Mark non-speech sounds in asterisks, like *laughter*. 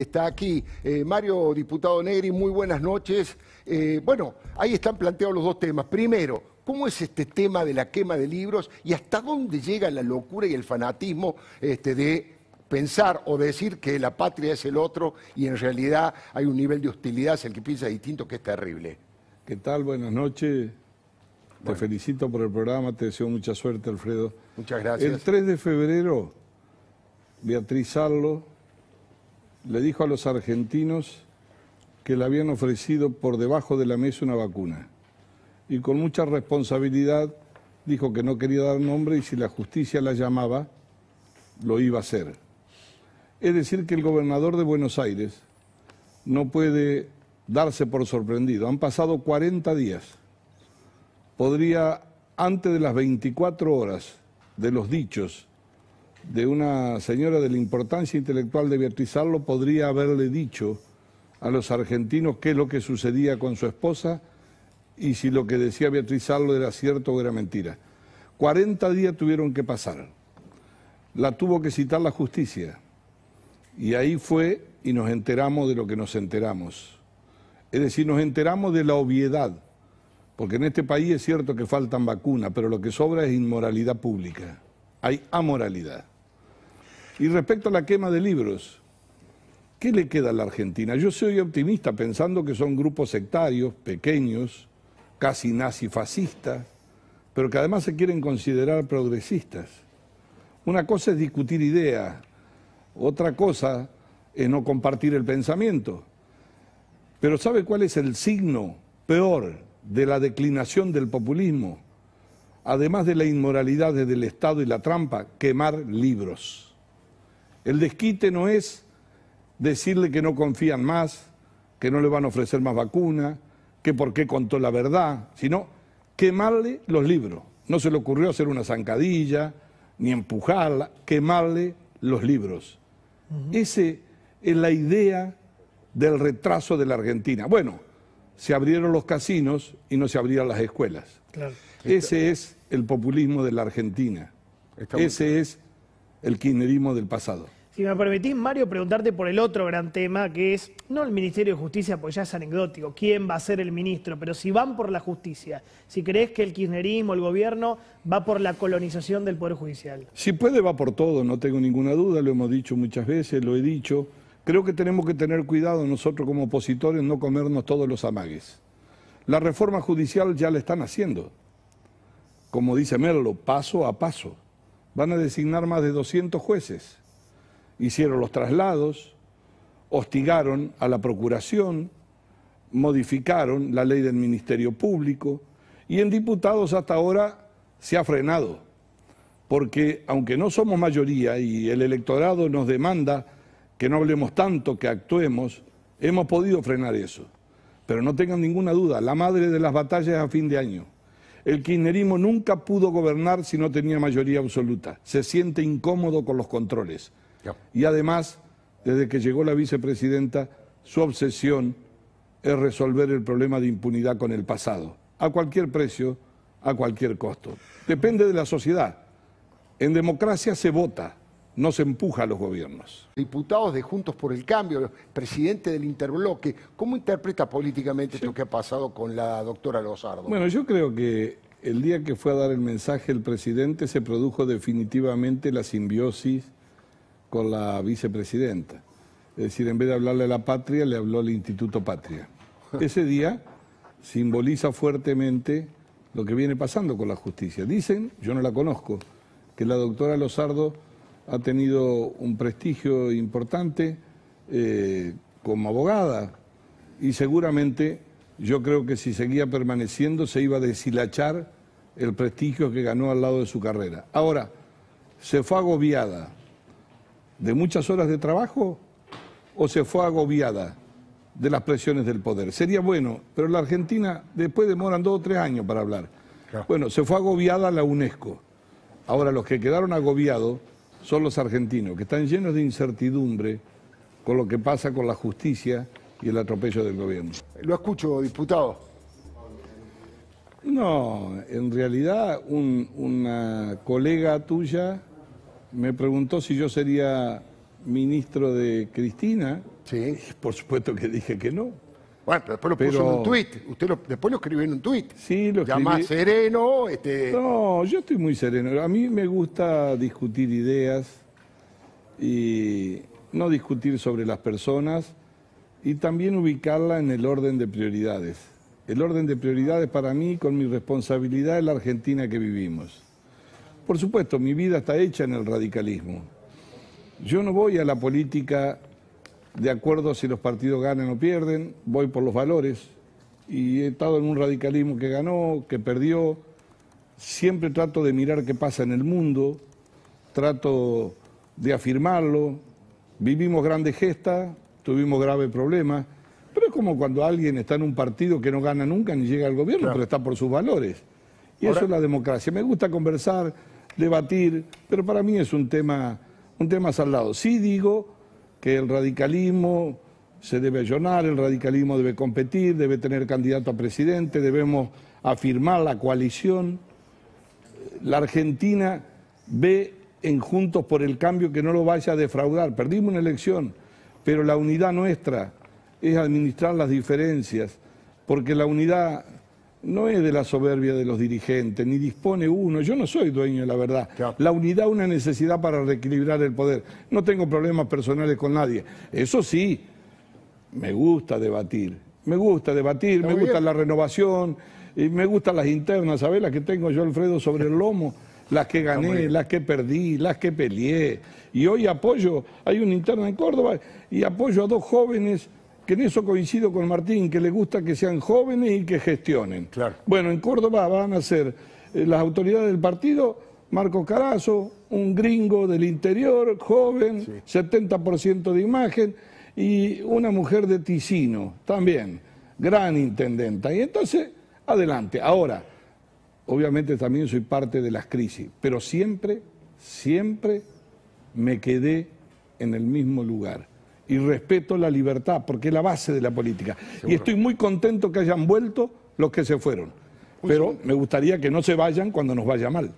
Está aquí eh, Mario, diputado Negri, muy buenas noches. Eh, bueno, ahí están planteados los dos temas. Primero, ¿cómo es este tema de la quema de libros y hasta dónde llega la locura y el fanatismo este, de pensar o decir que la patria es el otro y en realidad hay un nivel de hostilidad hacia el que piensa distinto que es terrible? ¿Qué tal? Buenas noches. Te felicito por el programa, te deseo mucha suerte, Alfredo. Muchas gracias. El 3 de febrero, Beatriz Arlo le dijo a los argentinos que le habían ofrecido por debajo de la mesa una vacuna. Y con mucha responsabilidad dijo que no quería dar nombre y si la justicia la llamaba, lo iba a hacer. Es decir, que el gobernador de Buenos Aires no puede darse por sorprendido. Han pasado 40 días. Podría, antes de las 24 horas de los dichos de una señora de la importancia intelectual de Beatriz Arlo podría haberle dicho a los argentinos qué es lo que sucedía con su esposa y si lo que decía Beatriz Arlo era cierto o era mentira. 40 días tuvieron que pasar. La tuvo que citar la justicia. Y ahí fue y nos enteramos de lo que nos enteramos. Es decir, nos enteramos de la obviedad. Porque en este país es cierto que faltan vacunas, pero lo que sobra es inmoralidad pública. Hay amoralidad. Y respecto a la quema de libros, ¿qué le queda a la Argentina? Yo soy optimista pensando que son grupos sectarios, pequeños, casi nazi-fascistas, pero que además se quieren considerar progresistas. Una cosa es discutir ideas, otra cosa es no compartir el pensamiento. Pero ¿sabe cuál es el signo peor de la declinación del populismo? Además de la inmoralidad del Estado y la trampa, quemar libros. El desquite no es decirle que no confían más, que no le van a ofrecer más vacuna, que por qué contó la verdad, sino quemarle los libros. No se le ocurrió hacer una zancadilla, ni empujarla, quemarle los libros. Ese es la idea del retraso de la Argentina. Bueno, se abrieron los casinos y no se abrieron las escuelas. Ese es el populismo de la Argentina. Ese es el kirchnerismo del pasado. Si me permitís, Mario, preguntarte por el otro gran tema, que es, no el Ministerio de Justicia, porque ya es anecdótico, quién va a ser el ministro, pero si van por la justicia, si crees que el kirchnerismo, el gobierno, va por la colonización del Poder Judicial. Si puede, va por todo, no tengo ninguna duda, lo hemos dicho muchas veces, lo he dicho. Creo que tenemos que tener cuidado nosotros como opositores no comernos todos los amagues. La reforma judicial ya la están haciendo, como dice Merlo, paso a paso. Van a designar más de 200 jueces hicieron los traslados, hostigaron a la Procuración, modificaron la ley del Ministerio Público y en diputados hasta ahora se ha frenado, porque aunque no somos mayoría y el electorado nos demanda que no hablemos tanto, que actuemos, hemos podido frenar eso. Pero no tengan ninguna duda, la madre de las batallas a fin de año. El kirchnerismo nunca pudo gobernar si no tenía mayoría absoluta. Se siente incómodo con los controles. Y además, desde que llegó la vicepresidenta, su obsesión es resolver el problema de impunidad con el pasado, a cualquier precio, a cualquier costo. Depende de la sociedad. En democracia se vota, no se empuja a los gobiernos. Diputados de Juntos por el Cambio, presidente del Interbloque, ¿cómo interpreta políticamente lo que ha pasado con la doctora Lozardo? Bueno, yo creo que el día que fue a dar el mensaje el presidente se produjo definitivamente la simbiosis con la vicepresidenta. Es decir, en vez de hablarle a la patria, le habló al Instituto Patria. *laughs* Ese día simboliza fuertemente lo que viene pasando con la justicia. Dicen, yo no la conozco, que la doctora Lozardo ha tenido un prestigio importante eh, como abogada y seguramente yo creo que si seguía permaneciendo se iba a deshilachar el prestigio que ganó al lado de su carrera. Ahora, se fue agobiada de muchas horas de trabajo o se fue agobiada de las presiones del poder. Sería bueno, pero la Argentina después demoran dos o tres años para hablar. Bueno, se fue agobiada la UNESCO. Ahora los que quedaron agobiados son los argentinos, que están llenos de incertidumbre con lo que pasa con la justicia y el atropello del gobierno. Lo escucho, diputado. No, en realidad un, una colega tuya me preguntó si yo sería ministro de Cristina. Sí. Por supuesto que dije que no. Bueno, pero después lo puso en un tuit. Usted lo, después lo escribió en un tuit. Sí, lo escribí. sereno. Este. No, yo estoy muy sereno. A mí me gusta discutir ideas y no discutir sobre las personas y también ubicarla en el orden de prioridades. El orden de prioridades para mí, con mi responsabilidad, es la Argentina que vivimos. Por supuesto, mi vida está hecha en el radicalismo. Yo no voy a la política de acuerdo a si los partidos ganan o pierden, voy por los valores. Y he estado en un radicalismo que ganó, que perdió. Siempre trato de mirar qué pasa en el mundo, trato de afirmarlo. Vivimos grandes gestas, tuvimos graves problemas, pero es como cuando alguien está en un partido que no gana nunca ni llega al gobierno, pero está por sus valores. Y eso es la democracia. Me gusta conversar debatir, pero para mí es un tema, un tema saldado. Sí digo que el radicalismo se debe llenar, el radicalismo debe competir, debe tener candidato a presidente, debemos afirmar la coalición. La Argentina ve en Juntos por el Cambio que no lo vaya a defraudar. Perdimos una elección, pero la unidad nuestra es administrar las diferencias, porque la unidad no es de la soberbia de los dirigentes, ni dispone uno. Yo no soy dueño de la verdad. La unidad es una necesidad para reequilibrar el poder. No tengo problemas personales con nadie. Eso sí, me gusta debatir. Me gusta debatir, me gusta la renovación, y me gustan las internas, ¿sabes? Las que tengo yo, Alfredo, sobre el lomo. Las que gané, las que perdí, las que peleé. Y hoy apoyo, hay una interna en Córdoba, y apoyo a dos jóvenes que en eso coincido con Martín, que le gusta que sean jóvenes y que gestionen. Bueno, en Córdoba van a ser eh, las autoridades del partido, Marco Carazo, un gringo del interior, joven, 70% de imagen, y una mujer de Ticino, también, gran intendenta. Y entonces, adelante. Ahora, obviamente también soy parte de las crisis, pero siempre, siempre me quedé en el mismo lugar y respeto la libertad, porque es la base de la política. Y estoy muy contento que hayan vuelto los que se fueron, pero me gustaría que no se vayan cuando nos vaya mal.